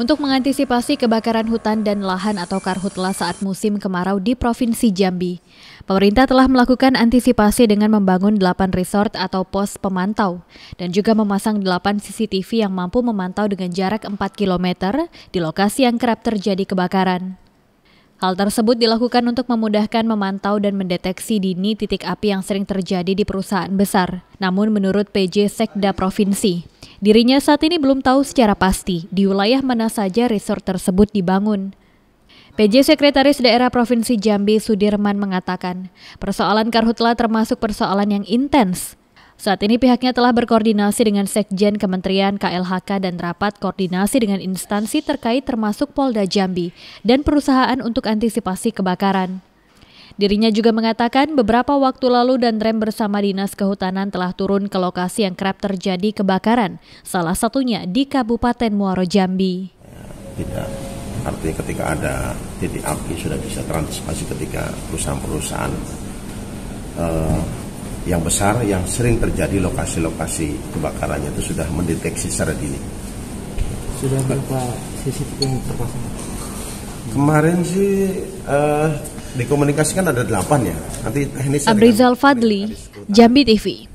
Untuk mengantisipasi kebakaran hutan dan lahan atau karhutla saat musim kemarau di Provinsi Jambi, pemerintah telah melakukan antisipasi dengan membangun 8 resort atau pos pemantau dan juga memasang 8 CCTV yang mampu memantau dengan jarak 4 km di lokasi yang kerap terjadi kebakaran. Hal tersebut dilakukan untuk memudahkan memantau dan mendeteksi dini titik api yang sering terjadi di perusahaan besar. Namun menurut PJ Sekda Provinsi, dirinya saat ini belum tahu secara pasti di wilayah mana saja resort tersebut dibangun. PJ Sekretaris Daerah Provinsi Jambi Sudirman mengatakan, persoalan karhutla termasuk persoalan yang intens saat ini pihaknya telah berkoordinasi dengan Sekjen Kementerian KLHK dan rapat koordinasi dengan instansi terkait termasuk Polda Jambi dan perusahaan untuk antisipasi kebakaran. Dirinya juga mengatakan beberapa waktu lalu dan rem bersama Dinas Kehutanan telah turun ke lokasi yang kerap terjadi kebakaran, salah satunya di Kabupaten Muaro Jambi. Tidak, artinya ketika ada titik api sudah bisa transpasi ketika perusahaan-perusahaan eh, yang besar yang sering terjadi lokasi-lokasi kebakarannya itu sudah mendeteksi secara dini. Sudah berapa CCTV yang terpasang? Kemarin sih uh, dikomunikasikan ada delapan ya. Nanti teknis. Abrizal Fadli, Jambi TV.